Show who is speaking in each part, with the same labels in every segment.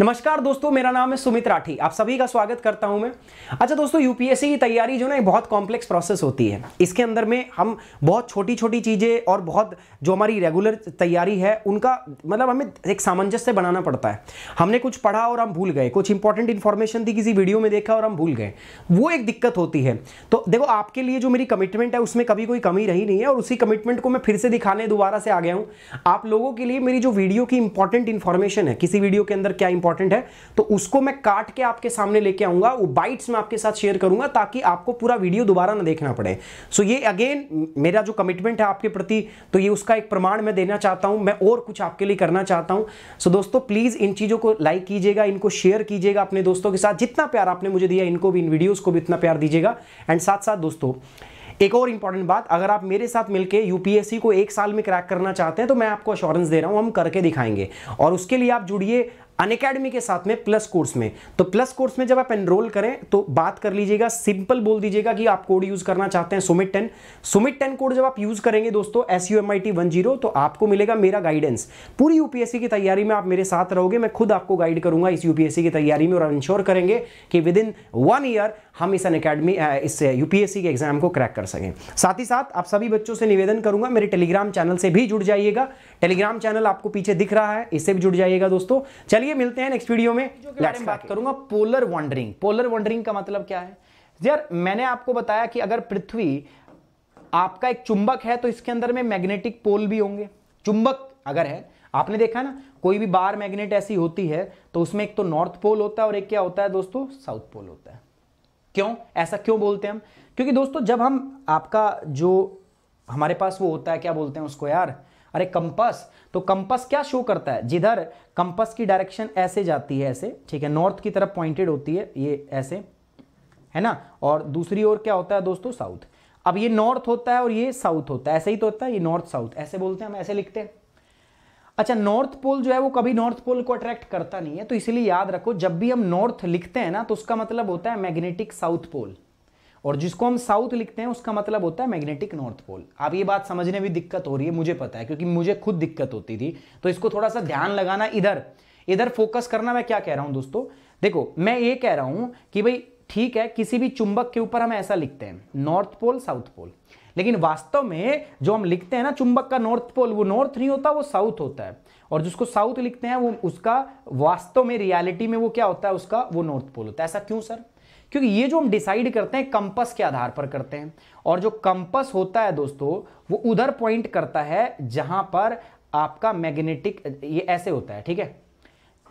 Speaker 1: नमस्कार दोस्तों मेरा नाम है सुमित राठी आप सभी का स्वागत करता हूं मैं अच्छा दोस्तों यूपीएससी की तैयारी जो ना बहुत कॉम्प्लेक्स प्रोसेस होती है इसके अंदर में हम बहुत छोटी छोटी चीज़ें और बहुत जो हमारी रेगुलर तैयारी है उनका मतलब हमें एक सामंजस्य बनाना पड़ता है हमने कुछ पढ़ा और हम भूल गए कुछ इंपॉर्टेंट इन्फॉर्मेशन थी किसी वीडियो में देखा और हम भूल गए वो एक दिक्कत होती है तो देखो आपके लिए जो मेरी कमिटमेंट है उसमें कभी कोई कमी रही नहीं है और उसी कमिटमेंट को मैं फिर से दिखाने दोबारा से आ गया हूँ आप लोगों के लिए मेरी जो वीडियो की इंपॉर्टेंट इन्फॉर्मेशन है किसी वीडियो के अंदर क्या इंपॉर्टेंट है तो उसको मैं काट के आपके सामने लेके आऊंगा वो बाइट्स में आपके साथ शेयर करूंगा ताकि आपको पूरा वीडियो दोबारा ना देखना पड़े सो ये अगेन मेरा जो कमिटमेंट है आपके प्रति तो ये उसका एक प्रमाण मैं देना चाहता हूं मैं और कुछ आपके लिए करना चाहता हूं सो दोस्तों प्लीज़ इन चीज़ों को लाइक कीजिएगा इनको शेयर कीजिएगा अपने दोस्तों के साथ जितना प्यार आपने मुझे दिया इनको भी इन वीडियोज़ को भी इतना प्यार दीजिएगा एंड साथ साथ दोस्तों एक और इंपॉर्टेंट बात अगर आप मेरे साथ मिलकर यूपीएससी को एक साल में क्रैक करना चाहते हैं तो मैं आपको अश्योरेंस दे रहा हूं हम करके दिखाएंगे और उसके लिए आप जुड़िए अनकेडमी के साथ में प्लस कोर्स में तो प्लस कोर्स में जब आप एनरोल करें तो बात कर लीजिएगा सिंपल बोल दीजिएगा कि आप कोड यूज करना चाहते हैं Sumit ten Sumit ten code जब आप यूज करेंगे दोस्तों S U M I T one zero तो आपको मिलेगा मेरा गाइडेंस पूरी यूपीएससी की तैयारी में आप मेरे साथ रहोगे मैं खुद आपको गाइड करूंगा इस यूपीएससी की तैयारी में और इंश्योर करेंगे कि विद इन वन ईयर हम इस अन अकेडमी इस यूपीएससी के एग्जाम को क्रैक कर सकें साथ ही साथ आप सभी बच्चों से निवेदन करूंगा मेरे टेलीग्राम चैनल से भी जुड़ जाइएगा टेलीग्राम चैनल आपको पीछे दिख रहा है इससे भी जुड़ जाइएगा दोस्तों चलिए मिलते हैं नेक्स्ट वीडियो में लेट्स बात करूंगा पोलर वॉन्डरिंग पोलर वॉन्डरिंग का मतलब क्या है यार मैंने आपको बताया कि अगर पृथ्वी आपका एक चुंबक है तो इसके अंदर में मैग्नेटिक पोल भी होंगे चुंबक अगर है आपने देखा ना कोई भी बार मैग्नेट ऐसी होती है तो उसमें एक तो नॉर्थ पोल होता है और एक क्या होता है दोस्तों साउथ पोल होता है क्यों ऐसा क्यों बोलते हैं हम क्योंकि दोस्तों जब हम आपका जो हमारे पास वो होता है क्या बोलते हैं उसको यार अरे कंपस तो कंपस क्या शो करता है जिधर कंपस की डायरेक्शन ऐसे जाती है ऐसे ठीक है नॉर्थ की तरफ पॉइंटेड होती है ये ऐसे है ना और दूसरी ओर क्या होता है दोस्तों साउथ अब ये नॉर्थ होता है और ये साउथ होता है ऐसे ही तो होता है ये नॉर्थ साउथ ऐसे बोलते हैं हम ऐसे लिखते हैं अच्छा नॉर्थ पोल जो है वो कभी नॉर्थ पोल को अट्रैक्ट करता नहीं है तो इसलिए याद रखो जब भी हम नॉर्थ लिखते हैं ना तो उसका मतलब होता है मैग्नेटिक साउथ पोल और जिसको हम साउथ लिखते हैं उसका मतलब होता है मैग्नेटिक नॉर्थ पोल अब ये बात समझने में दिक्कत हो रही है मुझे पता है क्योंकि मुझे खुद दिक्कत होती थी तो इसको थोड़ा सा ध्यान लगाना इधर इधर फोकस करना मैं क्या कह रहा हूं दोस्तों देखो मैं ये कह रहा हूं कि भाई ठीक है किसी भी चुंबक के ऊपर हम ऐसा लिखते हैं नॉर्थ पोल साउथ पोल लेकिन वास्तव में जो हम लिखते हैं ना चुंबक का नॉर्थ पोल वो नॉर्थ नहीं होता वो साउथ होता है और जिसको साउथ लिखते हैं वो उसका वास्तव में रियलिटी में वो क्या होता है उसका वो नॉर्थ पोल होता है ऐसा क्यों सर क्योंकि ये जो हम डिसाइड करते हैं कंपस के आधार पर करते हैं और जो कंपस होता है दोस्तों वो उधर पॉइंट करता है जहां पर आपका मैग्नेटिक ये ऐसे होता है ठीक है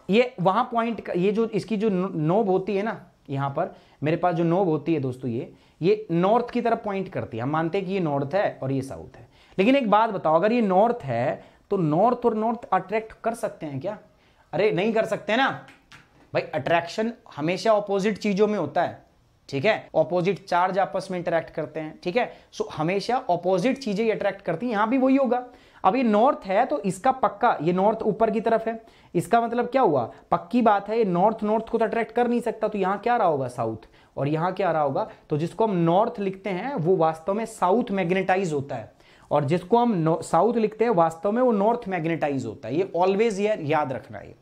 Speaker 1: ये वहां पॉइंट ये जो इसकी जो नोब होती है ना यहां पर मेरे पास जो नोब होती है दोस्तों ये ये नॉर्थ की तरफ पॉइंट करती है हम मानते हैं कि ये नॉर्थ है और ये साउथ है लेकिन एक बात बताओ अगर ये नॉर्थ है तो नॉर्थ और नॉर्थ अट्रैक्ट कर सकते हैं क्या अरे नहीं कर सकते ना भाई अट्रैक्शन हमेशा ऑपोजिट चीज़ों में होता है ठीक है ऑपोजिट चार्ज आपस में इंटरेक्ट करते हैं ठीक है सो so, हमेशा ऑपोजिट चीजें अट्रैक्ट करती हैं यहां भी वही होगा अब ये नॉर्थ है तो इसका पक्का ये नॉर्थ ऊपर की तरफ है इसका मतलब क्या हुआ पक्की बात है ये नॉर्थ नॉर्थ को तो अट्रैक्ट कर नहीं सकता तो यहां क्या रहा होगा साउथ और यहां क्या रहा होगा तो जिसको हम नॉर्थ लिखते हैं वो वास्तव में साउथ मैग्नेटाइज होता है और जिसको हम साउथ लिखते हैं वास्तव में वो नॉर्थ मैग्नेटाइज होता है ये ऑलवेज ये याद रखना है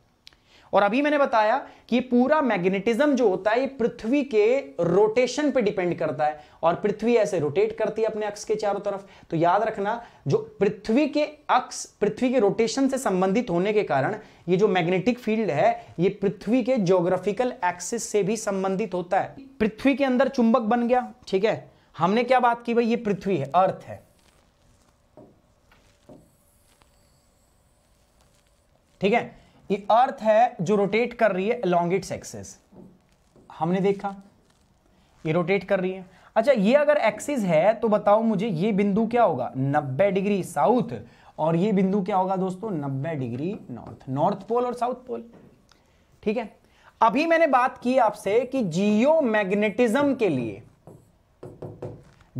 Speaker 1: और अभी मैंने बताया कि पूरा मैग्नेटिज्म जो होता है पृथ्वी के रोटेशन पे डिपेंड करता है और पृथ्वी ऐसे रोटेट करती है अपने अक्स के चारों तरफ तो याद रखना जो पृथ्वी के अक्ष पृथ्वी के रोटेशन से संबंधित होने के कारण ये जो मैग्नेटिक फील्ड है ये पृथ्वी के ज्योग्राफिकल एक्सिस से भी संबंधित होता है पृथ्वी के अंदर चुंबक बन गया ठीक है हमने क्या बात की भाई ये पृथ्वी है अर्थ है ठीक है ये अर्थ है जो रोटेट कर रही है अलॉन्ग इट्स एक्सेस हमने देखा ये रोटेट कर रही है अच्छा ये अगर एक्सिस है तो बताओ मुझे ये बिंदु क्या होगा 90 डिग्री साउथ और ये बिंदु क्या होगा दोस्तों 90 डिग्री नॉर्थ नॉर्थ पोल और साउथ पोल ठीक है अभी मैंने बात की आपसे कि जियो मैग्नेटिज्म के लिए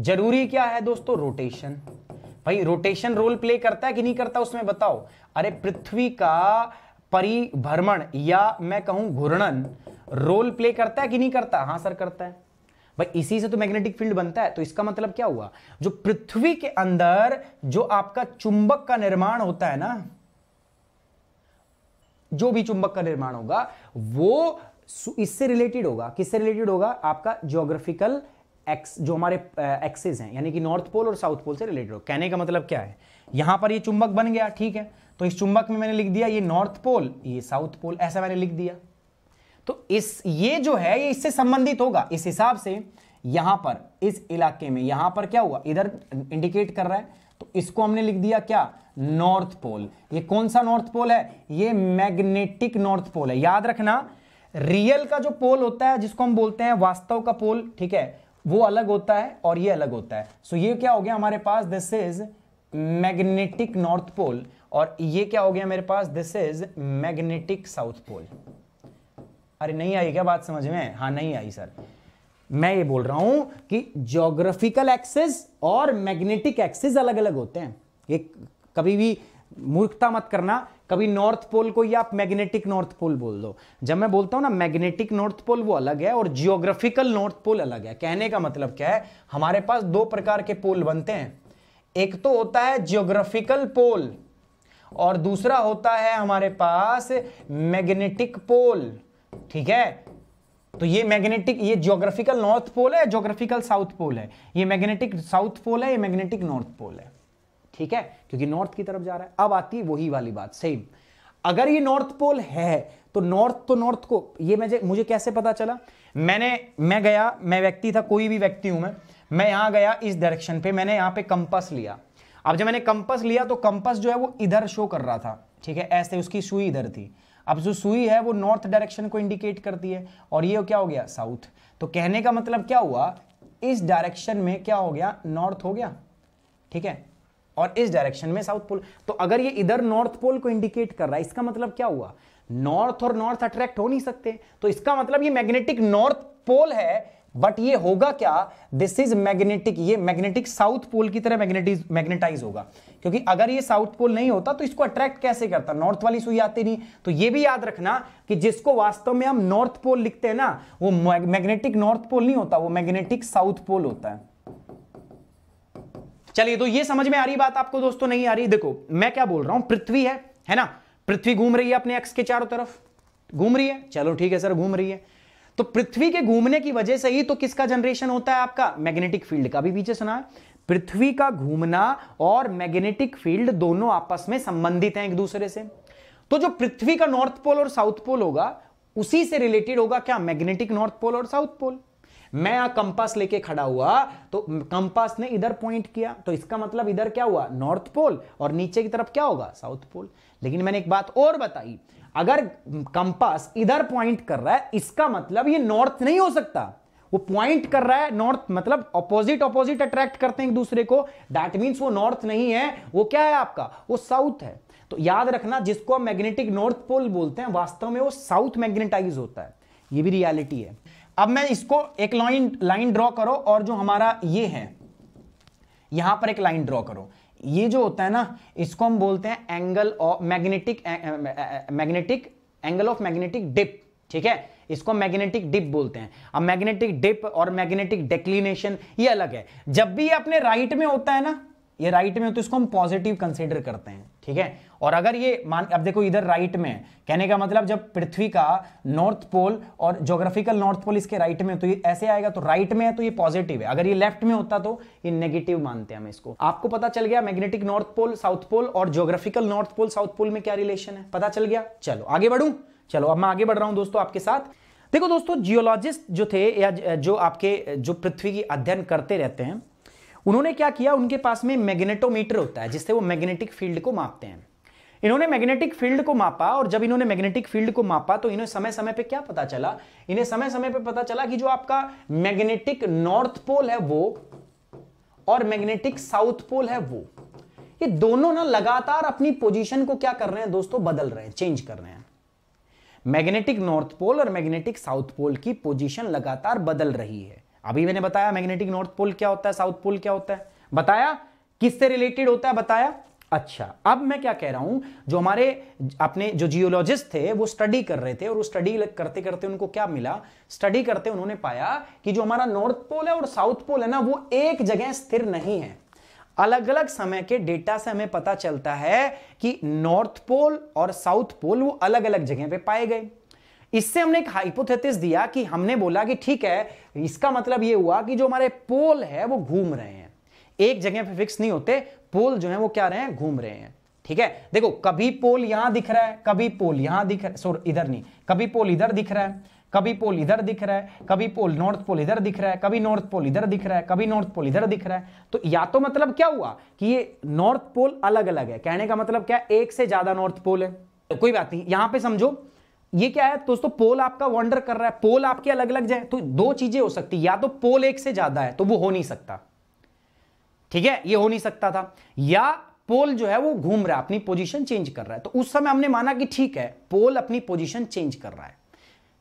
Speaker 1: जरूरी क्या है दोस्तों रोटेशन भाई रोटेशन रोल प्ले करता है कि नहीं करता उसमें बताओ अरे पृथ्वी का परिभ्रमण या मैं कहूं घूर्णन रोल प्ले करता है कि नहीं करता हाँ सर करता है भाई इसी से तो मैग्नेटिक फील्ड बनता है तो इसका मतलब क्या हुआ जो पृथ्वी के अंदर जो आपका चुंबक का निर्माण होता है ना जो भी चुंबक का निर्माण होगा वो इससे रिलेटेड होगा किससे रिलेटेड होगा आपका जियोग्राफिकल एक्स जो हमारे एक्सेस हैं यानी कि नॉर्थ पोल और साउथ पोल से रिलेटेड हो कहने का मतलब क्या है यहां पर ये चुंबक बन गया ठीक है तो इस चुंबक में मैंने लिख दिया ये नॉर्थ पोल ये साउथ पोल ऐसा मैंने लिख दिया तो इस ये जो है ये इससे संबंधित होगा इस हिसाब से यहां पर इस इलाके में यहां पर क्या हुआ इधर इंडिकेट कर रहा है तो इसको हमने लिख दिया क्या नॉर्थ पोल ये कौन सा नॉर्थ पोल है ये मैग्नेटिक नॉर्थ पोल है याद रखना रियल का जो पोल होता है जिसको हम बोलते हैं वास्तव का पोल ठीक है वो अलग होता है और ये अलग होता है सो so ये क्या हो गया हमारे पास this is magnetic north pole और ये क्या हो गया मेरे पास this is magnetic south pole अरे नहीं आई क्या बात समझ में हाँ नहीं आई सर मैं ये बोल रहा हूं कि जोग्राफिकल एक्सेस और मैग्नेटिक एक्सेस अलग अलग होते हैं ये कभी भी मूर्खता मत करना कभी नॉर्थ पोल को ही आप मैग्नेटिक नॉर्थ पोल बोल दो जब मैं बोलता हूं ना मैग्नेटिक नॉर्थ पोल वो अलग है और जियोग्राफिकल नॉर्थ पोल अलग है कहने का मतलब क्या है हमारे पास दो प्रकार के पोल बनते हैं एक तो होता है जियोग्राफिकल पोल और दूसरा होता है हमारे पास मैग्नेटिक पोल ठीक है तो ये मैग्नेटिक ये ज्योग्राफिकल नॉर्थ पोल है ज्योग्राफिकल साउथ पोल है ये मैग्नेटिक साउथ पोल है ये मैग्नेटिक नॉर्थ पोल है ठीक है क्योंकि नॉर्थ की तरफ जा रहा है अब आती है वही वाली बात सेम अगर ये नॉर्थ पोल है तो नॉर्थ तो नॉर्थ को ये मुझे मुझे कैसे पता चला मैंने मैं गया मैं व्यक्ति था कोई भी व्यक्ति हूं मैं मैं यहां गया इस डायरेक्शन पे मैंने यहां पे कंपास लिया अब जब मैंने कंपस लिया तो कंपस जो है वो इधर शो कर रहा था ठीक है ऐसे उसकी सुई इधर थी अब जो सुई है वो नॉर्थ डायरेक्शन को इंडिकेट करती है और ये क्या हो गया साउथ तो कहने का मतलब क्या हुआ इस डायरेक्शन में क्या हो गया नॉर्थ हो गया ठीक है और इस डायरेक्शन में साउथ पोल तो अगर ये इधर नॉर्थ पोल को इंडिकेट कर रहा है इसका मतलब क्या हुआ नॉर्थ और नॉर्थ अट्रैक्ट हो नहीं सकते तो इसका मतलब ये मैग्नेटिक नॉर्थ पोल है बट ये होगा क्या दिस इज मैग्नेटिक ये मैग्नेटिक साउथ पोल की तरह मैग्नेटिक मैग्नेटाइज होगा क्योंकि अगर ये साउथ पोल नहीं होता तो इसको अट्रैक्ट कैसे करता नॉर्थ वाली सुई आती नहीं तो ये भी याद रखना कि जिसको वास्तव में हम नॉर्थ पोल लिखते हैं ना वो मैग्नेटिक नॉर्थ पोल नहीं होता वो मैग्नेटिक साउथ पोल होता है चलिए तो ये समझ में आ रही बात आपको दोस्तों नहीं आ रही देखो मैं क्या बोल रहा हूं पृथ्वी है है ना पृथ्वी घूम रही है अपने एक्स के चारों तरफ घूम रही है चलो ठीक है सर घूम रही है तो पृथ्वी के घूमने की वजह से ही तो किसका जनरेशन होता है आपका मैग्नेटिक फील्ड का भी पीछे सुना है पृथ्वी का घूमना और मैग्नेटिक फील्ड दोनों आपस में संबंधित हैं एक दूसरे से तो जो पृथ्वी का नॉर्थ पोल और साउथ पोल होगा उसी से रिलेटेड होगा क्या मैग्नेटिक नॉर्थ पोल और साउथ पोल मैं यहां कंपास लेके खड़ा हुआ तो कंपास ने इधर पॉइंट किया तो इसका मतलब इधर क्या हुआ नॉर्थ पोल और नीचे की तरफ क्या होगा साउथ पोल लेकिन मैंने एक बात और बताई अगर कंपास इधर पॉइंट कर रहा है इसका मतलब ये नॉर्थ नहीं हो सकता वो पॉइंट कर रहा है नॉर्थ मतलब ऑपोजिट ऑपोजिट अट्रैक्ट करते हैं एक दूसरे को दैट मीन्स वो नॉर्थ नहीं है वो क्या है आपका वो साउथ है तो याद रखना जिसको हम मैग्नेटिक नॉर्थ पोल बोलते हैं वास्तव में वो साउथ मैग्नेटाइज होता है ये भी रियलिटी है अब मैं इसको एक लाइन लाइन ड्रॉ करो और जो हमारा ये है यहां पर एक लाइन ड्रॉ करो ये जो होता है ना इसको हम बोलते हैं angle of magnetic magnetic angle of magnetic dip ठीक है इसको मैग्नेटिक डिप बोलते हैं अब मैग्नेटिक डिप और मैग्नेटिक डेक्लिनेशन ये अलग है जब भी ये अपने राइट में होता है ना ये राइट में होता तो है इसको हम पॉजिटिव कंसिडर करते हैं ठीक है और अगर ये मान अब देखो इधर राइट में कहने का मतलब जब पृथ्वी का नॉर्थ पोल और ज्योग्राफिकल नॉर्थ पोल इसके राइट में तो ये ऐसे आएगा तो राइट में है तो ये पॉजिटिव है अगर ये लेफ्ट में होता तो ये नेगेटिव मानते हैं हम इसको आपको पता चल गया magnetic north pole south pole और geographical north pole south pole में क्या रिलेशन है पता चल गया चलो आगे बढ़ू चलो अब मैं आगे बढ़ रहा हूं दोस्तों आपके साथ देखो दोस्तों जियोलॉजिस्ट जो थे या जो आपके जो पृथ्वी की अध्ययन करते रहते हैं उन्होंने क्या किया उनके पास में मैग्नेटोमीटर होता है जिससे वो मैग्नेटिक फील्ड को मापते हैं इन्होंने मैग्नेटिक फील्ड को मापा और जब इन्होंने मैग्नेटिक फील्ड को मापा तो इन्हें समय समय पे क्या पता चला इन्हें समय समय पे पता चला कि जो आपका मैग्नेटिक नॉर्थ पोल है वो और मैग्नेटिक साउथ पोल है वो ये दोनों ना लगातार अपनी पोजीशन को क्या कर रहे हैं दोस्तों बदल रहे हैं चेंज कर रहे हैं मैग्नेटिक नॉर्थ पोल और मैग्नेटिक साउथ पोल की पोजिशन लगातार बदल रही है अभी मैंने बताया मैग्नेटिक नॉर्थ पोल क्या होता है साउथ पोल क्या होता है बताया किससे रिलेटेड होता है बताया अच्छा अब मैं क्या कह रहा हूं जो हमारे अपने जो जियोलॉजिस्ट थे वो स्टडी कर रहे थे और वो स्टडी करते करते उनको क्या मिला स्टडी करते उन्होंने पाया कि जो हमारा नॉर्थ पोल है और साउथ पोल है ना वो एक जगह स्थिर नहीं है अलग अलग समय के डेटा से हमें पता चलता है कि नॉर्थ पोल और साउथ पोल वो अलग अलग जगह पे पाए गए इससे हमने एक हाइपोथेसिस दिया कि हमने बोला कि ठीक है इसका मतलब ये हुआ कि जो हमारे पोल है वो घूम रहे हैं एक जगह पे फिक्स नहीं होते पोल जो है वो क्या रहे हैं घूम रहे हैं ठीक है देखो कभी पोल यहां दिख रहा है कभी पोल यहां दिख रहा है इधर नहीं कभी पोल इधर दिख रहा है कभी पोल इधर दिख रहा है कभी पोल नॉर्थ पोल इधर दिख रहा है कभी नॉर्थ पोल इधर दिख रहा है कभी नॉर्थ पोल इधर दिख रहा है तो या तो मतलब क्या हुआ कि ये नॉर्थ पोल अलग अलग है कहने का मतलब क्या एक से ज्यादा नॉर्थ पोल है कोई बात नहीं यहां पे समझो ये क्या है दोस्तों पोल आपका वॉन्डर कर रहा है पोल आपके अलग अलग जाए तो दो चीजें हो सकती या तो पोल एक से ज्यादा है तो वो हो नहीं सकता ठीक है ये हो नहीं सकता था या पोल जो है वो घूम रहा है अपनी पोजीशन चेंज कर रहा है तो उस समय हमने माना कि ठीक है पोल अपनी पोजीशन चेंज कर रहा है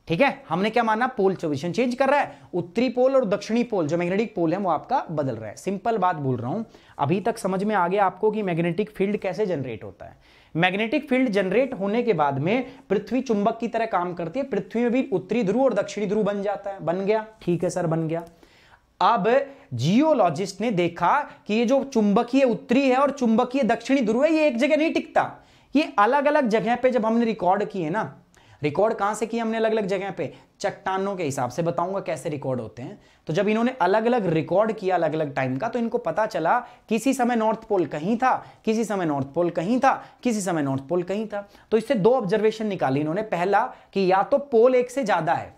Speaker 1: ठीक है हमने क्या माना पोल पोजिशन चेंज कर रहा है उत्तरी पोल और दक्षिणी पोल जो मैग्नेटिक पोल है वो आपका बदल रहा है सिंपल बात बोल रहा हूं अभी तक समझ में आ गया आपको कि मैग्नेटिक फील्ड कैसे जनरेट होता है मैग्नेटिक फील्ड जनरेट होने के बाद में पृथ्वी चुंबक की तरह काम करती है पृथ्वी में भी उत्तरी ध्रुव और दक्षिणी ध्रुव बन जाता है बन गया ठीक है सर बन गया अब जियोलॉजिस्ट ने देखा कि ये जो चुंबकीय उत्तरी है और चुंबकीय दक्षिणी ध्रुव है ये एक जगह नहीं टिकता ये अलग अलग जगह पे जब हमने रिकॉर्ड किए ना रिकॉर्ड कहां से किए हमने अलग अलग जगह पे चट्टानों के हिसाब से बताऊंगा कैसे रिकॉर्ड होते हैं तो जब इन्होंने अलग अलग रिकॉर्ड किया अलग अलग टाइम का तो इनको पता चला किसी समय नॉर्थ पोल कहीं था किसी समय नॉर्थ पोल कहीं था किसी समय नॉर्थ पोल कहीं था तो इससे दो ऑब्जर्वेशन निकाली इन्होंने पहला कि या तो पोल एक से ज़्यादा है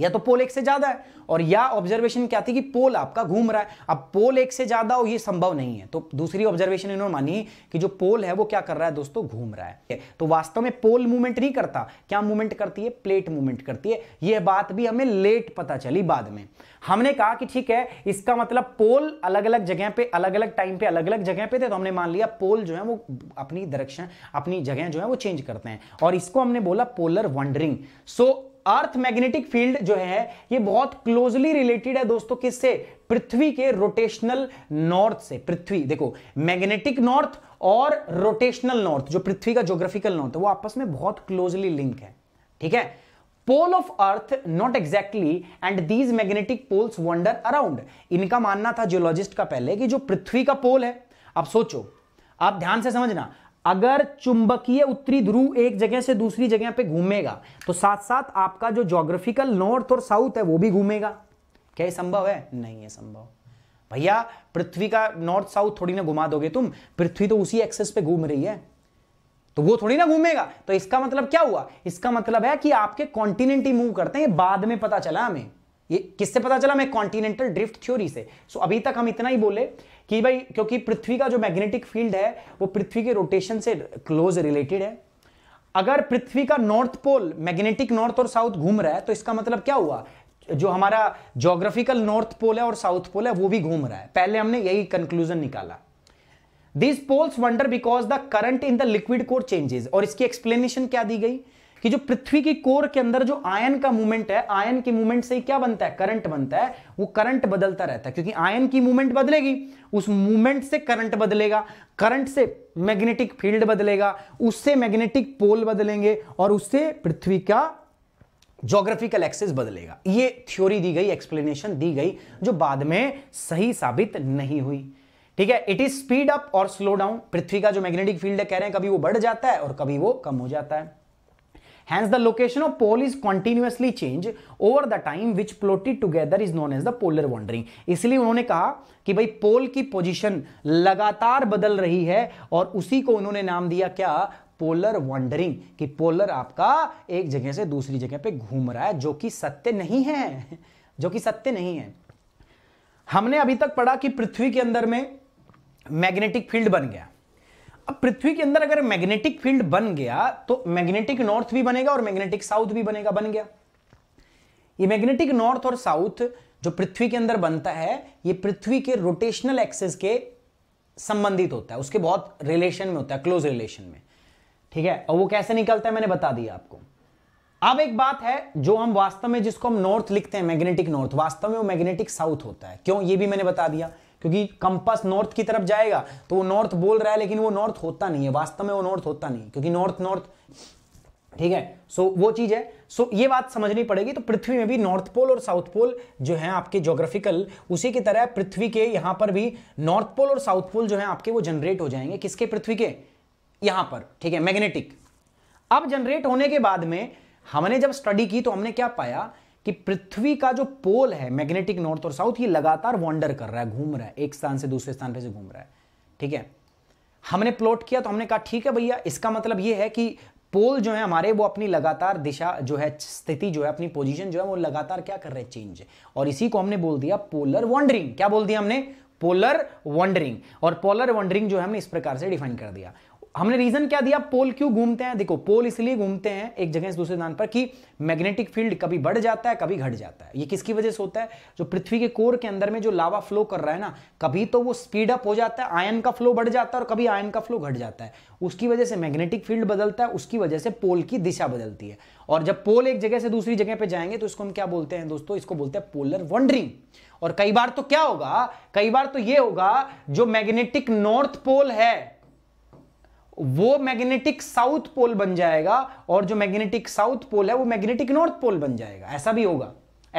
Speaker 1: या तो पोल एक से ज्यादा है और या ऑब्जर्वेशन क्या थी कि पोल आपका घूम रहा है अब पोल एक से ज्यादा हो ये संभव नहीं है तो दूसरी ऑब्जर्वेशन इन्होंने मानी कि जो पोल है वो क्या कर रहा है दोस्तों घूम रहा है तो वास्तव में पोल मूवमेंट नहीं करता क्या मूवमेंट करती है प्लेट मूवमेंट करती है यह बात भी हमें लेट पता चली बाद में हमने कहा कि ठीक है इसका मतलब पोल अलग अलग जगह पे अलग अलग टाइम पे अलग अलग जगह पे थे तो हमने मान लिया पोल जो है वो अपनी डायरेक्शन अपनी जगह जो है वो चेंज करते हैं और इसको हमने बोला polar wandering so earth magnetic field जो है ये बहुत क्लोजली रिलेटेड है दोस्तों किससे पृथ्वी के रोटेशनल नॉर्थ से पृथ्वी देखो मैग्नेटिक नॉर्थ और रोटेशनल नॉर्थ जो पृथ्वी का ज्योग्राफिकल नॉर्थ है वो आपस में बहुत क्लोजली लिंक है ठीक है pole of earth not exactly and these magnetic poles wander around इनका मानना था जियोलॉजिस्ट का पहले कि जो पृथ्वी का पोल है आप सोचो आप ध्यान से समझना अगर चुंबकीय उत्तरी ध्रुव एक जगह से दूसरी जगह पे घूमेगा तो साथ साथ आपका जो जोग्राफिकल नॉर्थ और साउथ है वो भी घूमेगा क्या ये संभव है नहीं है संभव भैया पृथ्वी का नॉर्थ साउथ थोड़ी ना घुमा दोगे तुम पृथ्वी तो उसी एक्सेस पे घूम रही है तो वो थोड़ी ना घूमेगा तो इसका मतलब क्या हुआ इसका मतलब है कि आपके कॉन्टिनेंट ही मूव करते हैं बाद में पता चला हमें ये किससे पता चला मैं कॉन्टिनेंटल ड्रिफ्ट थ्योरी से सो so, अभी तक हम इतना ही बोले कि भाई क्योंकि पृथ्वी का जो मैग्नेटिक फील्ड है वो पृथ्वी के रोटेशन से क्लोज रिलेटेड है अगर पृथ्वी का नॉर्थ पोल मैग्नेटिक नॉर्थ और साउथ घूम रहा है तो इसका मतलब क्या हुआ जो हमारा जोग्राफिकल नॉर्थ पोल है और साउथ पोल है वो भी घूम रहा है पहले हमने यही कंक्लूजन निकाला this poles wander because the current in the liquid core changes और इसकी एक्सप्लेनेशन क्या दी गई कि जो पृथ्वी की कोर के अंदर जो आयन का मूवमेंट है आयन की मूवमेंट से ही क्या बनता है करंट बनता है वो करंट बदलता रहता है क्योंकि आयन की मूवमेंट बदलेगी उस मूवमेंट से करंट बदलेगा करंट से मैग्नेटिक फील्ड बदलेगा उससे मैग्नेटिक पोल बदलेंगे और उससे पृथ्वी का जोग्राफिकल एक्सेस बदलेगा ये थ्योरी दी गई एक्सप्लेनेशन दी गई जो बाद में सही साबित नहीं हुई ठीक है इट इज स्पीड अप और स्लो डाउन पृथ्वी का जो मैग्नेटिक फील्ड है कह रहे हैं कभी वो बढ़ जाता है और कभी वो कम हो जाता है Hence, the location of pole is continuously change over the time which plotted together is known as the polar wandering. इसलिए उन्होंने कहा कि भाई पोल की पोजिशन लगातार बदल रही है और उसी को उन्होंने नाम दिया क्या पोलर वॉन्डरिंग कि पोलर आपका एक जगह से दूसरी जगह पे घूम रहा है जो कि सत्य नहीं है जो कि सत्य नहीं है हमने अभी तक पढ़ा कि पृथ्वी के अंदर में मैग्नेटिक फील्ड बन गया अब पृथ्वी के अंदर अगर मैग्नेटिक फील्ड बन गया तो मैग्नेटिक नॉर्थ भी बनेगा और मैग्नेटिक साउथ भी बनेगा बन गया ये मैग्नेटिक नॉर्थ और साउथ जो पृथ्वी के अंदर बनता है ये पृथ्वी के रोटेशनल एक्सेस के संबंधित होता है उसके बहुत रिलेशन में होता है क्लोज रिलेशन में ठीक है और वो कैसे निकलता है मैंने बता दिया आपको अब एक बात है जो हम वास्तव में जिसको हम नॉर्थ लिखते हैं मैग्नेटिक नॉर्थ वास्तव में वो मैग्नेटिक साउथ होता है क्यों ये भी मैंने बता दिया क्योंकि कंपास नॉर्थ की तरफ जाएगा तो वो नॉर्थ बोल रहा है लेकिन वो नॉर्थ होता नहीं है वास्तव में वो नॉर्थ होता नहीं क्योंकि नॉर्थ नॉर्थ ठीक है सो वो चीज़ है सो ये बात समझनी पड़ेगी तो पृथ्वी में भी नॉर्थ पोल और साउथ पोल जो है आपके ज्योग्राफिकल उसी की तरह पृथ्वी के यहां पर भी नॉर्थ पोल और साउथ पोल जो है आपके वो जनरेट हो जाएंगे किसके पृथ्वी के यहां पर ठीक है मैग्नेटिक अब जनरेट होने के बाद में हमने जब स्टडी की तो हमने क्या पाया कि पृथ्वी का जो पोल है मैग्नेटिक नॉर्थ और साउथ ये लगातार वॉन्डर कर रहा है घूम रहा है एक स्थान से दूसरे स्थान पर से घूम रहा है ठीक है हमने प्लॉट किया तो हमने कहा ठीक है भैया इसका मतलब ये है कि पोल जो है हमारे वो अपनी लगातार दिशा जो है स्थिति जो है अपनी पोजीशन जो है वो लगातार क्या कर रहे हैं चेंज और इसी को हमने बोल दिया पोलर वॉन्डरिंग क्या बोल दिया हमने पोलर वॉन्डरिंग और पोलर वॉन्डरिंग जो है हमने इस प्रकार से डिफाइन कर दिया हमने रीजन क्या दिया पोल क्यों घूमते हैं देखो पोल इसलिए घूमते हैं एक जगह से दूसरे स्थान पर कि मैग्नेटिक फील्ड कभी बढ़ जाता है कभी घट जाता है ये किसकी वजह से होता है जो पृथ्वी के कोर के अंदर में जो लावा फ्लो कर रहा है ना कभी तो वो स्पीड अप हो जाता है आयन का फ्लो बढ़ जाता है और कभी आयन का फ्लो घट जाता है उसकी वजह से मैग्नेटिक फील्ड बदलता है उसकी वजह से पोल की दिशा बदलती है और जब पोल एक जगह से दूसरी जगह पर जाएंगे तो इसको हम क्या बोलते हैं दोस्तों इसको बोलते हैं पोलर वंडरिंग और कई बार तो क्या होगा कई बार तो ये होगा जो मैग्नेटिक नॉर्थ पोल है वो मैग्नेटिक साउथ पोल बन जाएगा और जो मैग्नेटिक साउथ पोल है वो मैग्नेटिक नॉर्थ पोल बन जाएगा ऐसा भी होगा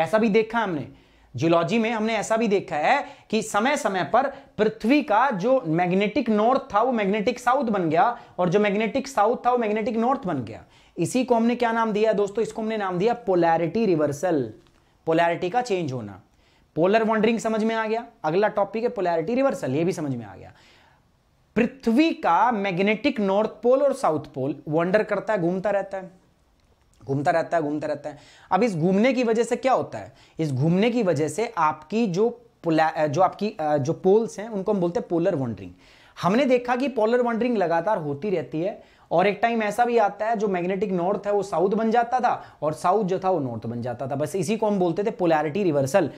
Speaker 1: ऐसा भी देखा हमने जियोलॉजी में हमने ऐसा भी देखा है कि समय समय पर पृथ्वी का जो मैग्नेटिक नॉर्थ था वो मैग्नेटिक साउथ बन गया और जो मैग्नेटिक साउथ था वो मैग्नेटिक नॉर्थ बन गया इसी को हमने क्या नाम दिया दोस्तों इसको हमने नाम दिया पोलैरिटी रिवर्सल पोलैरिटी का चेंज होना पोलर वॉन्डरिंग समझ में आ गया अगला टॉपिक है पोलैरिटी रिवर्सल ये भी समझ में आ गया पृथ्वी का मैग्नेटिक नॉर्थ पोल और साउथ पोल वंडर करता है घूमता रहता है घूमता रहता है घूमता रहता है अब इस घूमने की वजह से क्या होता है इस घूमने की वजह से आपकी जो जो आपकी जो पोल्स हैं उनको हम बोलते हैं पोलर वॉन्ड्रिंग हमने देखा कि पोलर वॉन्ड्रिंग लगातार होती रहती है और एक टाइम ऐसा भी आता है जो मैग्नेटिक नॉर्थ है वो साउथ बन जाता था और साउथ जो था वो नॉर्थ बन जाता था बस इसी को हम बोलते थे पोलैरिटी रिवर्सल